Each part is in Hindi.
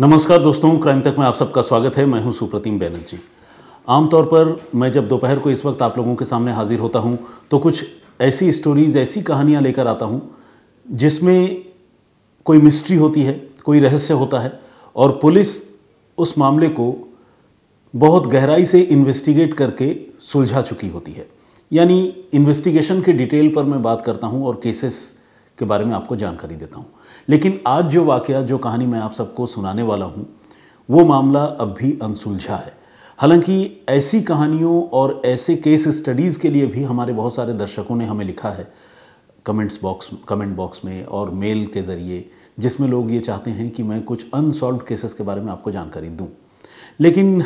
नमस्कार दोस्तों क्राइम तक में आप सबका स्वागत है मैं हूं सुप्रतिम बैनर्जी आमतौर पर मैं जब दोपहर को इस वक्त आप लोगों के सामने हाजिर होता हूं तो कुछ ऐसी स्टोरीज ऐसी कहानियां लेकर आता हूं जिसमें कोई मिस्ट्री होती है कोई रहस्य होता है और पुलिस उस मामले को बहुत गहराई से इन्वेस्टिगेट करके सुलझा चुकी होती है यानी इन्वेस्टिगेशन के डिटेल पर मैं बात करता हूँ और केसेस के बारे में आपको जानकारी देता हूँ लेकिन आज जो वाक़ जो कहानी मैं आप सबको सुनाने वाला हूँ वो मामला अब भी अनसुलझा है हालांकि ऐसी कहानियों और ऐसे केस स्टडीज़ के लिए भी हमारे बहुत सारे दर्शकों ने हमें लिखा है कमेंट्स बॉक्स कमेंट बॉक्स में और मेल के ज़रिए जिसमें लोग ये चाहते हैं कि मैं कुछ अनसॉल्व केसेस के बारे में आपको जानकारी दूँ लेकिन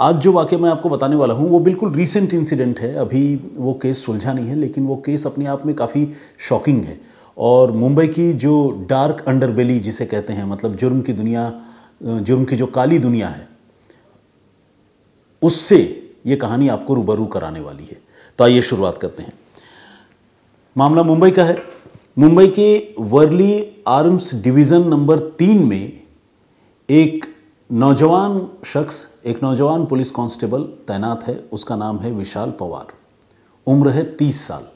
आज जो वाक्य मैं आपको बताने वाला हूँ वो बिल्कुल रीसेंट इंसिडेंट है अभी वो केस सुलझा नहीं है लेकिन वो केस अपने आप में काफ़ी शॉकिंग है और मुंबई की जो डार्क अंडरबेली जिसे कहते हैं मतलब जुर्म की दुनिया जुर्म की जो काली दुनिया है उससे ये कहानी आपको रूबरू कराने वाली है तो आइए शुरुआत करते हैं मामला मुंबई का है मुंबई के वर्ली आर्म्स डिवीज़न नंबर तीन में एक नौजवान शख्स एक नौजवान पुलिस कांस्टेबल तैनात है उसका नाम है विशाल पवार उम्र है तीस साल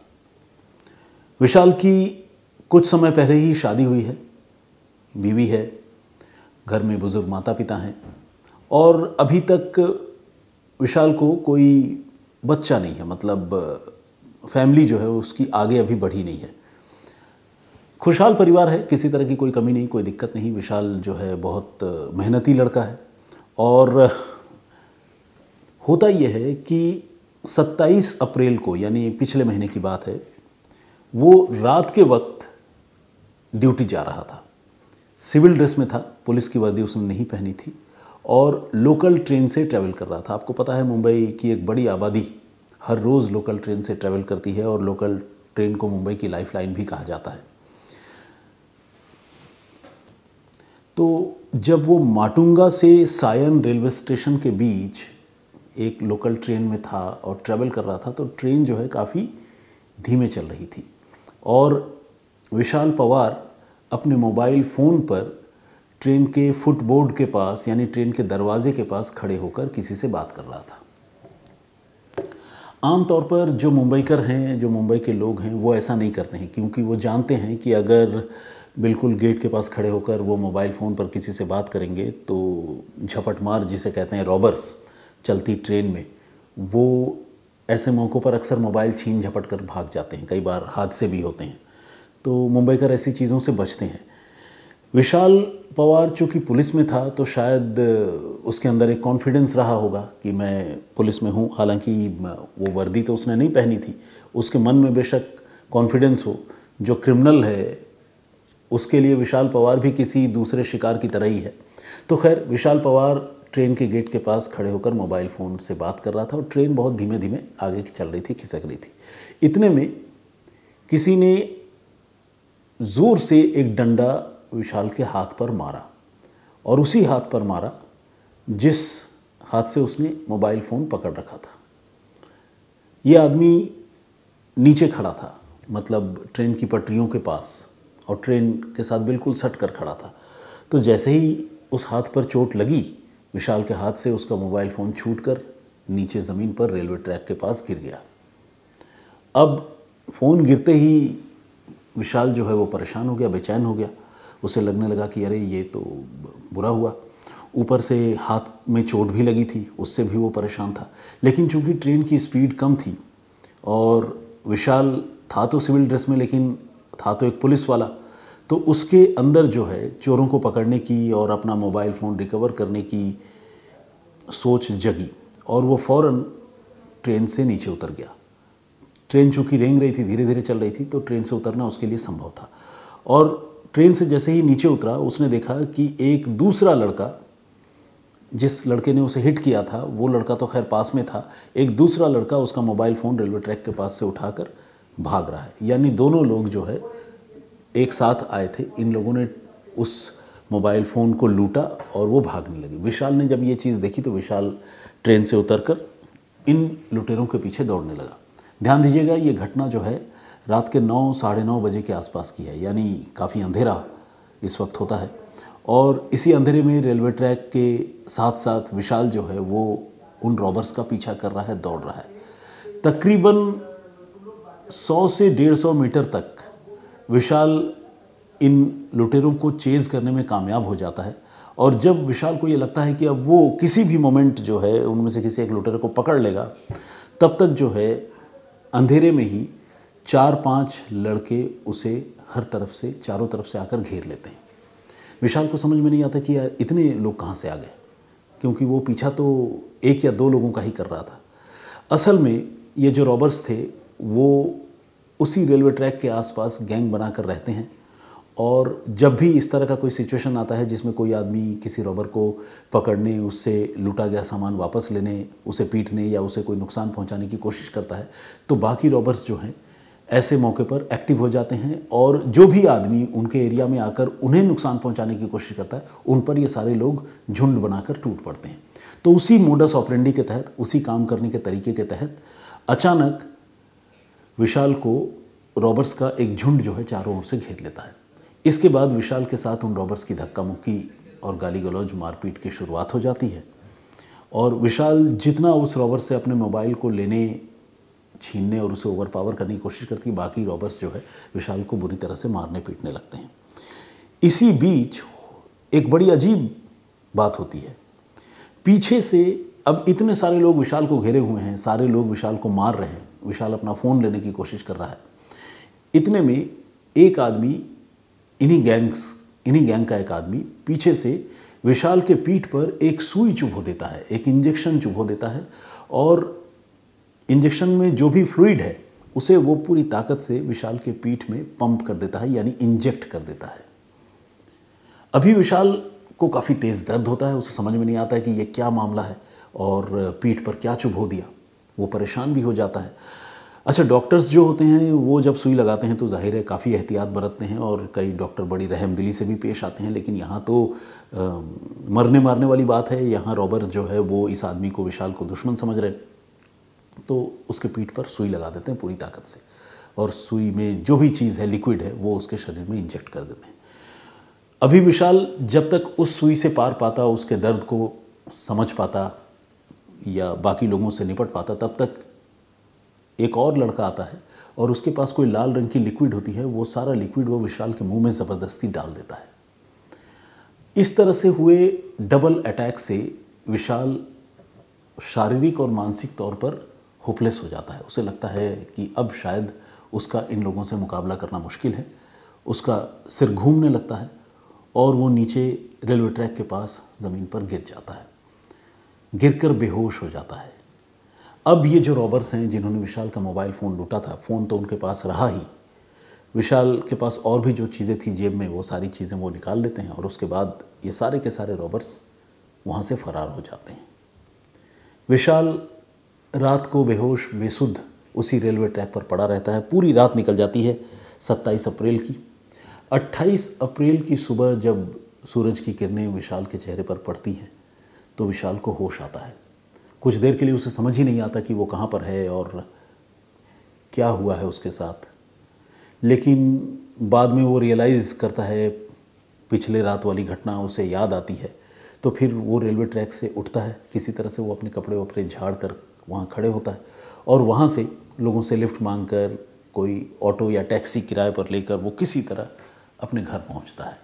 विशाल की कुछ समय पहले ही शादी हुई है बीवी है घर में बुज़ुर्ग माता पिता हैं और अभी तक विशाल को कोई बच्चा नहीं है मतलब फैमिली जो है उसकी आगे अभी बढ़ी नहीं है खुशहाल परिवार है किसी तरह की कोई कमी नहीं कोई दिक्कत नहीं विशाल जो है बहुत मेहनती लड़का है और होता यह है कि 27 अप्रैल को यानी पिछले महीने की बात है वो रात के वक्त ड्यूटी जा रहा था सिविल ड्रेस में था पुलिस की वर्दी उसने नहीं पहनी थी और लोकल ट्रेन से ट्रैवल कर रहा था आपको पता है मुंबई की एक बड़ी आबादी हर रोज़ लोकल ट्रेन से ट्रैवल करती है और लोकल ट्रेन को मुंबई की लाइफ लाइन भी कहा जाता है तो जब वो माटुंगा से सायन रेलवे स्टेशन के बीच एक लोकल ट्रेन में था और ट्रैवल कर रहा था तो ट्रेन जो है काफ़ी धीमे चल रही थी और विशाल पवार अपने मोबाइल फ़ोन पर ट्रेन के फुटबोर्ड के पास यानी ट्रेन के दरवाजे के पास खड़े होकर किसी से बात कर रहा था आमतौर पर जो मुंबईकर हैं जो मुंबई के लोग हैं वो ऐसा नहीं करते हैं क्योंकि वो जानते हैं कि अगर बिल्कुल गेट के पास खड़े होकर वो मोबाइल फ़ोन पर किसी से बात करेंगे तो झपटमार जिसे कहते हैं रॉबर्स चलती ट्रेन में वो ऐसे मौक़ों पर अक्सर मोबाइल छीन झपट कर भाग जाते हैं कई बार हादसे भी होते हैं तो मुंबईकर ऐसी चीज़ों से बचते हैं विशाल पवार चूँकि पुलिस में था तो शायद उसके अंदर एक कॉन्फिडेंस रहा होगा कि मैं पुलिस में हूँ हालांकि वो वर्दी तो उसने नहीं पहनी थी उसके मन में बेशक कॉन्फिडेंस हो जो क्रिमिनल है उसके लिए विशाल पवार भी किसी दूसरे शिकार की तरह ही है तो खैर विशाल पवार ट्रेन के गेट के पास खड़े होकर मोबाइल फ़ोन से बात कर रहा था और ट्रेन बहुत धीमे धीमे आगे चल रही थी खिसक रही थी इतने में किसी ने ज़ोर से एक डंडा विशाल के हाथ पर मारा और उसी हाथ पर मारा जिस हाथ से उसने मोबाइल फ़ोन पकड़ रखा था ये आदमी नीचे खड़ा था मतलब ट्रेन की पटरियों के पास और ट्रेन के साथ बिल्कुल सट कर खड़ा था तो जैसे ही उस हाथ पर चोट लगी विशाल के हाथ से उसका मोबाइल फ़ोन छूट कर नीचे ज़मीन पर रेलवे ट्रैक के पास गिर गया अब फ़ोन गिरते ही विशाल जो है वो परेशान हो गया बेचैन हो गया उसे लगने लगा कि अरे ये तो बुरा हुआ ऊपर से हाथ में चोट भी लगी थी उससे भी वो परेशान था लेकिन चूंकि ट्रेन की स्पीड कम थी और विशाल था तो सिविल ड्रेस में लेकिन था तो एक पुलिस वाला तो उसके अंदर जो है चोरों को पकड़ने की और अपना मोबाइल फ़ोन रिकवर करने की सोच जगी और वो फ़ौर ट्रेन से नीचे उतर गया ट्रेन चूँकि रेंग रही थी धीरे धीरे चल रही थी तो ट्रेन से उतरना उसके लिए संभव था और ट्रेन से जैसे ही नीचे उतरा उसने देखा कि एक दूसरा लड़का जिस लड़के ने उसे हिट किया था वो लड़का तो खैर पास में था एक दूसरा लड़का उसका मोबाइल फ़ोन रेलवे ट्रैक के पास से उठाकर भाग रहा है यानी दोनों लोग जो है एक साथ आए थे इन लोगों ने उस मोबाइल फ़ोन को लूटा और वो भागने लगे विशाल ने जब ये चीज़ देखी तो विशाल ट्रेन से उतर इन लुटेरों के पीछे दौड़ने लगा ध्यान दीजिएगा ये घटना जो है रात के नौ साढ़े नौ बजे के आसपास की है यानी काफ़ी अंधेरा इस वक्त होता है और इसी अंधेरे में रेलवे ट्रैक के साथ साथ विशाल जो है वो उन रॉबर्स का पीछा कर रहा है दौड़ रहा है तकरीबन 100 से 150 मीटर तक विशाल इन लुटेरों को चेज़ करने में कामयाब हो जाता है और जब विशाल को ये लगता है कि अब वो किसी भी मोमेंट जो है उनमें से किसी एक लुटेर को पकड़ लेगा तब तक जो है अंधेरे में ही चार पांच लड़के उसे हर तरफ से चारों तरफ से आकर घेर लेते हैं विशाल को समझ में नहीं आता कि यार इतने लोग कहाँ से आ गए क्योंकि वो पीछा तो एक या दो लोगों का ही कर रहा था असल में ये जो रॉबर्स थे वो उसी रेलवे ट्रैक के आसपास गैंग बनाकर रहते हैं और जब भी इस तरह का कोई सिचुएशन आता है जिसमें कोई आदमी किसी रॉबर को पकड़ने उससे लूटा गया सामान वापस लेने उसे पीटने या उसे कोई नुकसान पहुंचाने की कोशिश करता है तो बाकी रॉबर्स जो हैं ऐसे मौके पर एक्टिव हो जाते हैं और जो भी आदमी उनके एरिया में आकर उन्हें नुकसान पहुंचाने की कोशिश करता है उन पर ये सारे लोग झुंड बनाकर टूट पड़ते हैं तो उसी मोडस ऑपरेंडी के तहत उसी काम करने के तरीके के तहत अचानक विशाल को रॉबर्ट्स का एक झुंड जो है चारों ओर से घेर लेता है इसके बाद विशाल के साथ उन रॉबर्स की धक्का मुक्की और गाली गलौज मारपीट की शुरुआत हो जाती है और विशाल जितना उस रॉबर से अपने मोबाइल को लेने छीनने और उसे ओवर पावर करने की कोशिश करती है बाकी रॉबर्स जो है विशाल को बुरी तरह से मारने पीटने लगते हैं इसी बीच एक बड़ी अजीब बात होती है पीछे से अब इतने सारे लोग विशाल को घेरे हुए हैं सारे लोग विशाल को मार रहे हैं विशाल अपना फ़ोन लेने की कोशिश कर रहा है इतने में एक आदमी इन्हीं गैंग्स इन्हीं गैंग का एक आदमी पीछे से विशाल के पीठ पर एक सुई चुभो देता है एक इंजेक्शन चुभो देता है और इंजेक्शन में जो भी फ्लूड है उसे वो पूरी ताकत से विशाल के पीठ में पंप कर देता है यानी इंजेक्ट कर देता है अभी विशाल को काफ़ी तेज़ दर्द होता है उसे समझ में नहीं आता है कि ये क्या मामला है और पीठ पर क्या चुभो दिया वो परेशान भी हो जाता है अच्छा डॉक्टर्स जो होते हैं वो जब सुई लगाते हैं तो जाहिर है काफ़ी एहतियात बरतते हैं और कई डॉक्टर बड़ी रहमदिली से भी पेश आते हैं लेकिन यहाँ तो आ, मरने मारने वाली बात है यहाँ रॉबर जो है वो इस आदमी को विशाल को दुश्मन समझ रहे तो उसके पीठ पर सुई लगा देते हैं पूरी ताकत से और सुई में जो भी चीज़ है लिक्विड है वो उसके शरीर में इंजेक्ट कर देते हैं अभी विशाल जब तक उस सुई से पार पाता उसके दर्द को समझ पाता या बाकी लोगों से निपट पाता तब तक एक और लड़का आता है और उसके पास कोई लाल रंग की लिक्विड होती है वो सारा लिक्विड वो विशाल के मुंह में ज़बरदस्ती डाल देता है इस तरह से हुए डबल अटैक से विशाल शारीरिक और मानसिक तौर पर होपलेस हो जाता है उसे लगता है कि अब शायद उसका इन लोगों से मुकाबला करना मुश्किल है उसका सिर घूमने लगता है और वो नीचे रेलवे ट्रैक के पास ज़मीन पर गिर जाता है गिरकर बेहोश हो जाता है अब ये जो रॉबर्स हैं जिन्होंने विशाल का मोबाइल फ़ोन लूटा था फ़ोन तो उनके पास रहा ही विशाल के पास और भी जो चीज़ें थी जेब में वो सारी चीज़ें वो निकाल लेते हैं और उसके बाद ये सारे के सारे रॉबर्स वहाँ से फरार हो जाते हैं विशाल रात को बेहोश बेसुध उसी रेलवे ट्रैक पर पड़ा रहता है पूरी रात निकल जाती है 27 अप्रैल की 28 अप्रैल की सुबह जब सूरज की किरणें विशाल के चेहरे पर पड़ती हैं तो विशाल को होश आता है कुछ देर के लिए उसे समझ ही नहीं आता कि वो कहाँ पर है और क्या हुआ है उसके साथ लेकिन बाद में वो रियलाइज़ करता है पिछले रात वाली घटना उसे याद आती है तो फिर वो रेलवे ट्रैक से उठता है किसी तरह से वो अपने कपड़े वपड़े झाड़ कर वहाँ खड़े होता है और वहाँ से लोगों से लिफ्ट मांग कर कोई ऑटो या टैक्सी किराए पर लेकर वो किसी तरह अपने घर पहुँचता है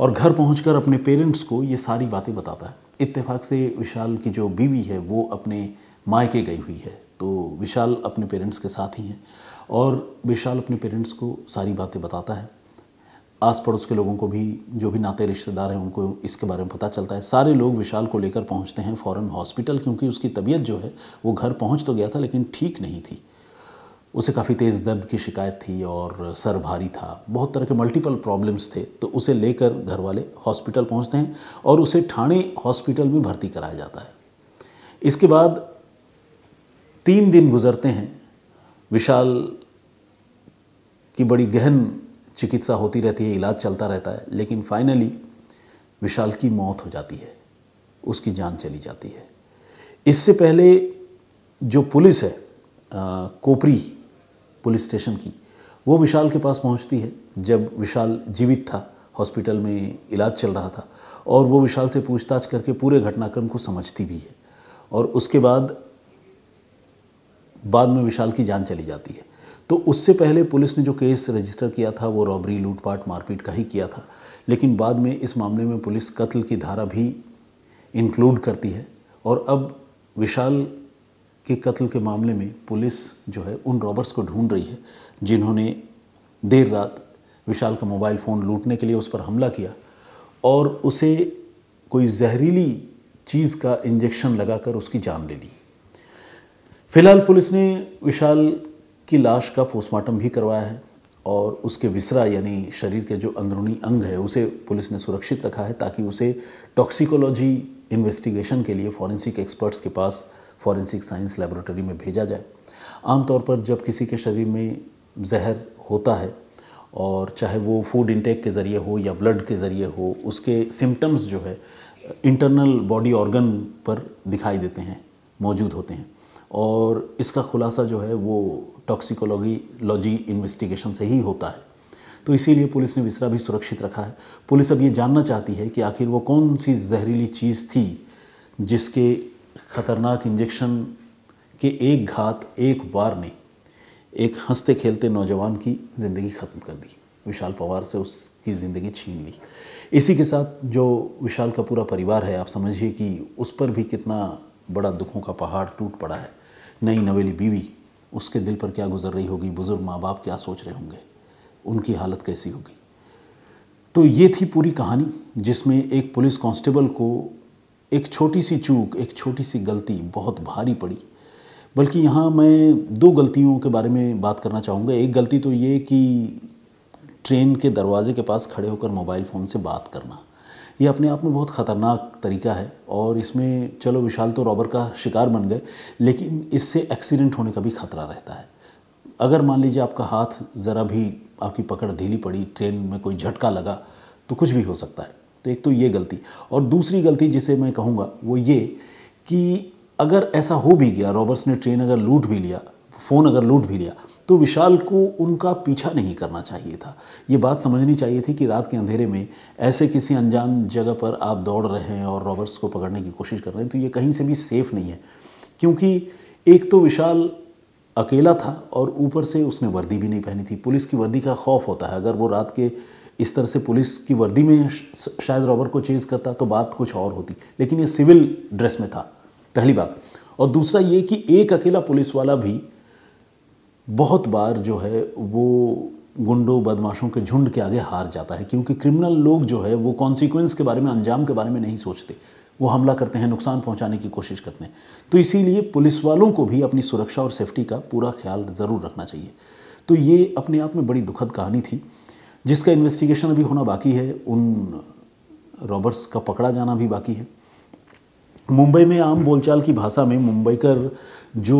और घर पहुँच अपने पेरेंट्स को ये सारी बातें बताता है इत्तेफाक से विशाल की जो बीवी है वो अपने मायके गई हुई है तो विशाल अपने पेरेंट्स के साथ ही हैं और विशाल अपने पेरेंट्स को सारी बातें बताता है आस पड़ोस के लोगों को भी जो भी नाते रिश्तेदार हैं उनको इसके बारे में पता चलता है सारे लोग विशाल को लेकर पहुंचते हैं फ़ौरन हॉस्पिटल क्योंकि उसकी तबीयत जो है वो घर पहुंच तो गया था लेकिन ठीक नहीं थी उसे काफ़ी तेज़ दर्द की शिकायत थी और सर भारी था बहुत तरह के मल्टीपल प्रॉब्लम्स थे तो उसे लेकर घर वाले हॉस्पिटल पहुंचते हैं और उसे ठाणे हॉस्पिटल में भर्ती कराया जाता है इसके बाद तीन दिन गुजरते हैं विशाल की बड़ी गहन चिकित्सा होती रहती है इलाज चलता रहता है लेकिन फाइनली विशाल की मौत हो जाती है उसकी जान चली जाती है इससे पहले जो पुलिस है आ, कोपरी पुलिस स्टेशन की वो विशाल के पास पहुंचती है जब विशाल जीवित था हॉस्पिटल में इलाज चल रहा था और वो विशाल से पूछताछ करके पूरे घटनाक्रम को समझती भी है और उसके बाद बाद में विशाल की जान चली जाती है तो उससे पहले पुलिस ने जो केस रजिस्टर किया था वो रॉबरी लूटपाट मारपीट का ही किया था लेकिन बाद में इस मामले में पुलिस कत्ल की धारा भी इंक्लूड करती है और अब विशाल के कत्ल के मामले में पुलिस जो है उन रॉबर्स को ढूंढ रही है जिन्होंने देर रात विशाल का मोबाइल फ़ोन लूटने के लिए उस पर हमला किया और उसे कोई जहरीली चीज़ का इंजेक्शन लगाकर उसकी जान ले ली फिलहाल पुलिस ने विशाल की लाश का पोस्टमार्टम भी करवाया है और उसके विसरा यानी शरीर के जो अंदरूनी अंग है उसे पुलिस ने सुरक्षित रखा है ताकि उसे टॉक्सिकोलॉजी इन्वेस्टिगेशन के लिए फॉरेंसिक एक्सपर्ट्स के पास फॉरेंसिक साइंस लेबोरेटरी में भेजा जाए आमतौर पर जब किसी के शरीर में जहर होता है और चाहे वो फूड इंटेक के ज़रिए हो या ब्लड के ज़रिए हो उसके सिम्टम्स जो है इंटरनल बॉडी ऑर्गन पर दिखाई देते हैं मौजूद होते हैं और इसका खुलासा जो है वो टॉक्सिकोलॉजी लॉजी इन्वेस्टिगेशन से ही होता है तो इसीलिए पुलिस ने विसरा भी सुरक्षित रखा है पुलिस अब ये जानना चाहती है कि आखिर वो कौन सी जहरीली चीज़ थी जिसके खतरनाक इंजेक्शन के एक घात एक बार ने एक हंसते खेलते नौजवान की ज़िंदगी ख़त्म कर दी विशाल पवार से उसकी ज़िंदगी छीन ली इसी के साथ जो विशाल का पूरा परिवार है आप समझिए कि उस पर भी कितना बड़ा दुखों का पहाड़ टूट पड़ा है नई नवेली बीवी उसके दिल पर क्या गुजर रही होगी बुज़ुर्ग माँ बाप क्या सोच रहे होंगे उनकी हालत कैसी होगी तो ये थी पूरी कहानी जिसमें एक पुलिस कांस्टेबल को एक छोटी सी चूक एक छोटी सी गलती बहुत भारी पड़ी बल्कि यहाँ मैं दो गलतियों के बारे में बात करना चाहूँगा एक गलती तो ये कि ट्रेन के दरवाजे के पास खड़े होकर मोबाइल फ़ोन से बात करना ये अपने आप में बहुत ख़तरनाक तरीका है और इसमें चलो विशाल तो रॉबर का शिकार बन गए लेकिन इससे एक्सीडेंट होने का भी खतरा रहता है अगर मान लीजिए आपका हाथ ज़रा भी आपकी पकड़ ढीली पड़ी ट्रेन में कोई झटका लगा तो कुछ भी हो सकता है तो एक तो ये गलती और दूसरी गलती जिसे मैं कहूँगा वो ये कि अगर ऐसा हो भी गया रॉबर्ट्स ने ट्रेन अगर लूट भी लिया फ़ोन अगर लूट भी लिया तो विशाल को उनका पीछा नहीं करना चाहिए था ये बात समझनी चाहिए थी कि रात के अंधेरे में ऐसे किसी अनजान जगह पर आप दौड़ रहे हैं और रॉबर्ट्स को पकड़ने की कोशिश कर रहे हैं तो ये कहीं से भी सेफ़ नहीं है क्योंकि एक तो विशाल अकेला था और ऊपर से उसने वर्दी भी नहीं पहनी थी पुलिस की वर्दी का खौफ होता है अगर वो रात के इस तरह से पुलिस की वर्दी में शायद रॉबर को चेज करता तो बात कुछ और होती लेकिन ये सिविल ड्रेस में था पहली बात और दूसरा ये कि एक अकेला पुलिस वाला भी बहुत बार जो है वो गुंडों बदमाशों के झुंड के आगे हार जाता है क्योंकि क्रिमिनल लोग जो है वो कॉन्सिक्वेंस के बारे में अंजाम के बारे में नहीं सोचते वो हमला करते हैं नुकसान पहुंचाने की कोशिश करते हैं तो इसीलिए पुलिस वालों को भी अपनी सुरक्षा और सेफ्टी का पूरा ख्याल ज़रूर रखना चाहिए तो ये अपने आप में बड़ी दुखद कहानी थी जिसका इन्वेस्टिगेशन अभी होना बाकी है उन रॉबर्स का पकड़ा जाना भी बाकी है मुंबई में आम बोलचाल की भाषा में मुंबईकर जो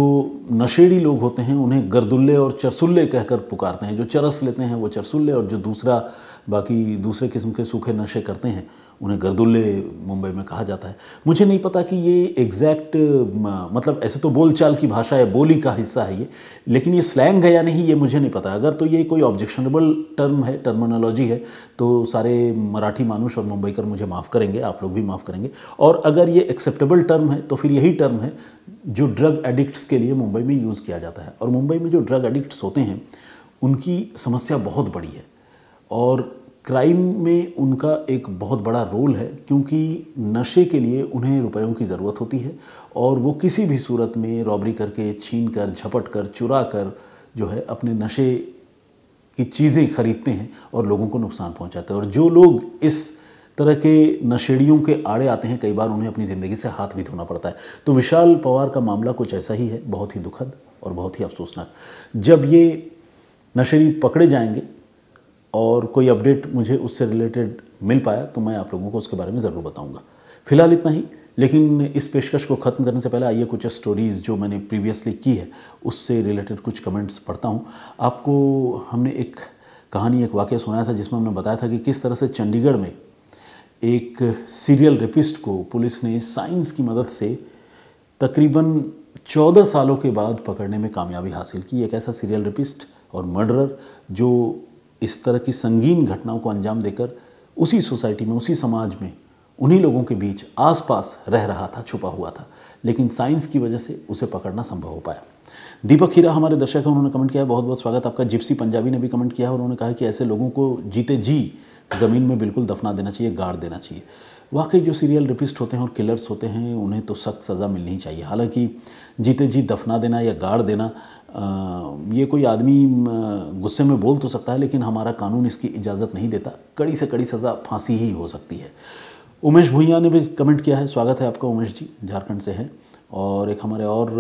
नशेड़ी लोग होते हैं उन्हें गर्दुल्ले और चरसुल्ले कहकर पुकारते हैं जो चरस लेते हैं वो चरसुल्ले और जो दूसरा बाकी दूसरे किस्म के सूखे नशे करते हैं उन्हें गर्दुल्ले मुंबई में कहा जाता है मुझे नहीं पता कि ये एग्जैक्ट मतलब ऐसे तो बोलचाल की भाषा है बोली का हिस्सा है ये लेकिन ये स्लैंग है या नहीं ये मुझे नहीं पता अगर तो ये कोई ऑब्जेक्शनेबल टर्म है टर्मिनोलॉजी है तो सारे मराठी मानुष और मुंबई कर मुझे माफ़ करेंगे आप लोग भी माफ़ करेंगे और अगर ये एक्सेप्टेबल टर्म है तो फिर यही टर्म है जो ड्रग एडिक्ट्स के लिए मुंबई में यूज़ किया जाता है और मुंबई में जो ड्रग एडिक्ट्स होते हैं उनकी समस्या बहुत बड़ी है और क्राइम में उनका एक बहुत बड़ा रोल है क्योंकि नशे के लिए उन्हें रुपयों की ज़रूरत होती है और वो किसी भी सूरत में रॉबरी करके छीन कर झपट कर चुरा कर जो है अपने नशे की चीज़ें खरीदते हैं और लोगों को नुकसान पहुंचाते हैं और जो लोग इस तरह के नशेड़ियों के आड़े आते हैं कई बार उन्हें अपनी ज़िंदगी से हाथ भी धोना पड़ता है तो विशाल पवार का मामला कुछ ऐसा ही है बहुत ही दुखद और बहुत ही अफसोसनाक जब ये नशेड़ी पकड़े जाएंगे और कोई अपडेट मुझे उससे रिलेटेड मिल पाया तो मैं आप लोगों को उसके बारे में ज़रूर बताऊँगा फिलहाल इतना ही लेकिन इस पेशकश को ख़त्म करने से पहले आइए कुछ स्टोरीज़ जो मैंने प्रीवियसली की है उससे रिलेटेड कुछ कमेंट्स पढ़ता हूँ आपको हमने एक कहानी एक वाक्य सुनाया था जिसमें हमने बताया था कि किस तरह से चंडीगढ़ में एक सीरियल रेपिस्ट को पुलिस ने साइंस की मदद से तकरीबन चौदह सालों के बाद पकड़ने में कामयाबी हासिल की एक ऐसा सीरियल रेपिस्ट और मर्डरर जो इस तरह की संगीन घटनाओं को अंजाम देकर उसी सोसाइटी में उसी समाज में उन्हीं लोगों के बीच आसपास रह रहा था छुपा हुआ था लेकिन साइंस की वजह से उसे पकड़ना संभव हो पाया दीपक हीरा हमारे दर्शक हैं उन्होंने कमेंट किया है बहुत बहुत स्वागत आपका जिप्सी पंजाबी ने भी कमेंट किया है उन्होंने कहा कि ऐसे लोगों को जीते जी ज़मीन में बिल्कुल दफना देना चाहिए गाड़ देना चाहिए वाकई जो सीरियल रिपिस्ट होते हैं और किलर्स होते हैं उन्हें तो सख्त सज़ा मिलनी चाहिए हालांकि जीते जी दफना देना या गाड़ देना ये कोई आदमी गुस्से में बोल तो सकता है लेकिन हमारा कानून इसकी इजाज़त नहीं देता कड़ी से कड़ी सज़ा फांसी ही हो सकती है उमेश भुइया ने भी कमेंट किया है स्वागत है आपका उमेश जी झारखंड से हैं और एक हमारे और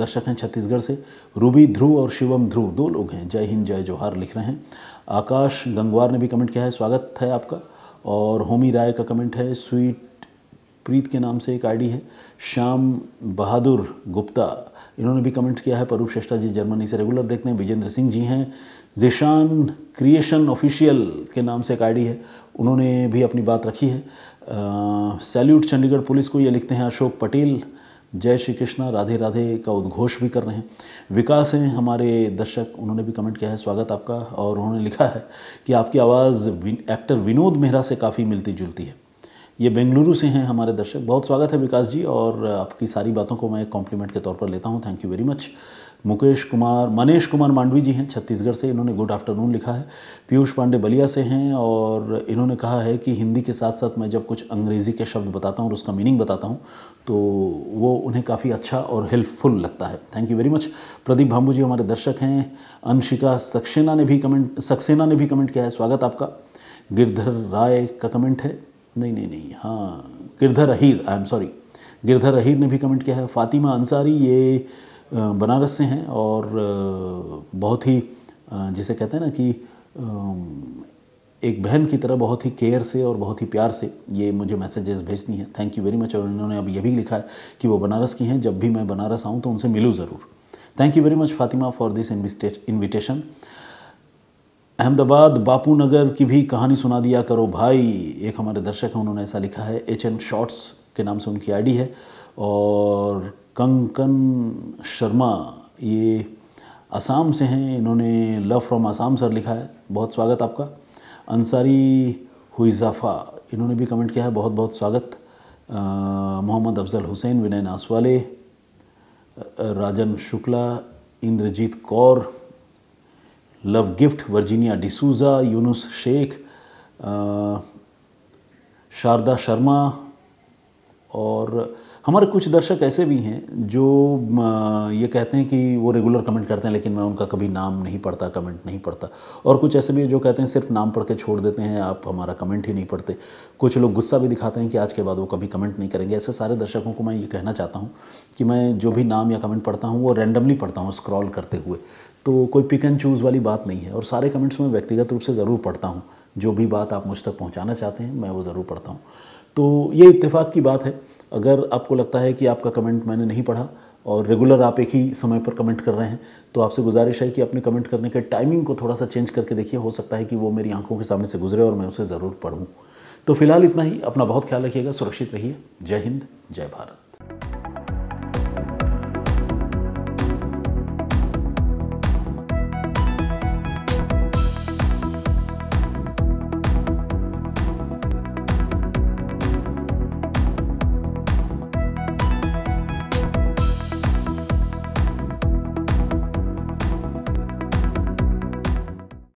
दर्शक हैं छत्तीसगढ़ से रूबी ध्रुव और शिवम ध्रुव दो लोग हैं जय हिंद जय जोहार लिख रहे हैं आकाश गंगवार ने भी कमेंट किया है स्वागत है आपका और होमी राय का कमेंट है स्वीट प्रीत के नाम से एक आईडी है श्याम बहादुर गुप्ता इन्होंने भी कमेंट किया है परूप श्रेष्ठा जी जर्मनी से रेगुलर देखते हैं विजेंद्र सिंह जी हैं जिशान क्रिएशन ऑफिशियल के नाम से एक आईडी है उन्होंने भी अपनी बात रखी है सैल्यूट चंडीगढ़ पुलिस को ये लिखते हैं अशोक पटेल जय श्री कृष्णा राधे राधे का उद्घोष भी कर रहे हैं विकास हैं हमारे दर्शक उन्होंने भी कमेंट किया है स्वागत आपका और उन्होंने लिखा है कि आपकी आवाज़ एक्टर विनोद मेहरा से काफ़ी मिलती जुलती है ये बेंगलुरु से हैं हमारे दर्शक बहुत स्वागत है विकास जी और आपकी सारी बातों को मैं कॉम्प्लीमेंट के तौर पर लेता हूँ thank you very much Mukesh Kumar Manesh Kumar Mandavi ji हैं छत्तीसगढ़ से इन्होंने गुड आफ्टरनून लिखा है पीयूष पांडे बलिया से हैं और इन्होंने कहा है कि हिंदी के साथ साथ मैं जब कुछ अंग्रेज़ी के शब्द बताता हूँ और उसका मीनिंग बताता हूँ तो वो उन्हें काफ़ी अच्छा और हेल्पफुल लगता है thank you very much Pradeep Bhambu ji हमारे दर्शक हैं अंशिका सक्सेना ने भी कमेंट सक्सेना ने भी कमेंट किया है स्वागत आपका गिरधर राय का कमेंट है नहीं नहीं नहीं हाँ Girdhar Ahir I am sorry Girdhar Ahir ने भी कमेंट किया है फातिमा अंसारी ये बनारस से हैं और बहुत ही जिसे कहते हैं ना कि एक बहन की तरह बहुत ही केयर से और बहुत ही प्यार से ये मुझे मैसेजेस भेजती हैं थैंक यू वेरी मच और इन्होंने अब ये भी लिखा है कि वो बनारस की हैं जब भी मैं बनारस आऊँ तो उनसे मिलूँ ज़रूर thank you very much Fatima for this invitation Ahmedabad Bapu Nagar की भी कहानी सुना दिया करो भाई एक हमारे दर्शक हैं उन्होंने ऐसा लिखा है एच एन शॉर्ट्स के नाम से उनकी आईडी है और कंकन शर्मा ये असम से हैं इन्होंने लव फ्रॉम असम सर लिखा है बहुत स्वागत आपका अंसारी हुईजाफ़ा इन्होंने भी कमेंट किया है बहुत बहुत स्वागत Mohammad Afzal Hussain Vinay Naswale Rajan Shukla Inderjeet Kaur love gift Virginia D'Souza Yunus Sheikh Sharda Sharma और हमारे कुछ दर्शक ऐसे भी हैं जो uh, ये कहते हैं कि वो रेगुलर कमेंट करते हैं लेकिन मैं उनका कभी नाम नहीं पढ़ता कमेंट नहीं पढ़ता और कुछ ऐसे भी जो कहते हैं सिर्फ नाम पढ़ के छोड़ देते हैं आप हमारा कमेंट ही नहीं पढ़ते कुछ लोग गुस्सा भी दिखाते हैं कि आज के बाद वो कभी कमेंट नहीं करेंगे ऐसे सारे दर्शकों को मैं ये कहना चाहता हूँ कि मैं जो भी नाम या कमेंट पढ़ता हूँ वो रैंडमली पढ़ता हूँ स्क्रॉल करते हुए तो कोई पिक एंड चूज़ वाली बात नहीं है और सारे कमेंट्स में व्यक्तिगत रूप से ज़रूर पढ़ता हूँ जो भी बात आप मुझ तक पहुँचाना चाहते हैं मैं वो ज़रूर पढ़ता हूँ तो ये इत्तेफाक की बात है अगर आपको लगता है कि आपका कमेंट मैंने नहीं पढ़ा और रेगुलर आप एक ही समय पर कमेंट कर रहे हैं तो आपसे गुजारिश है कि अपने कमेंट करने के टाइमिंग को थोड़ा सा चेंज करके देखिए हो सकता है कि वो मेरी आंखों के सामने से गुजरे और मैं उसे ज़रूर पढ़ूँ तो फिलहाल इतना ही अपना बहुत ख्याल रखिएगा सुरक्षित रहिए जय हिंद जय भारत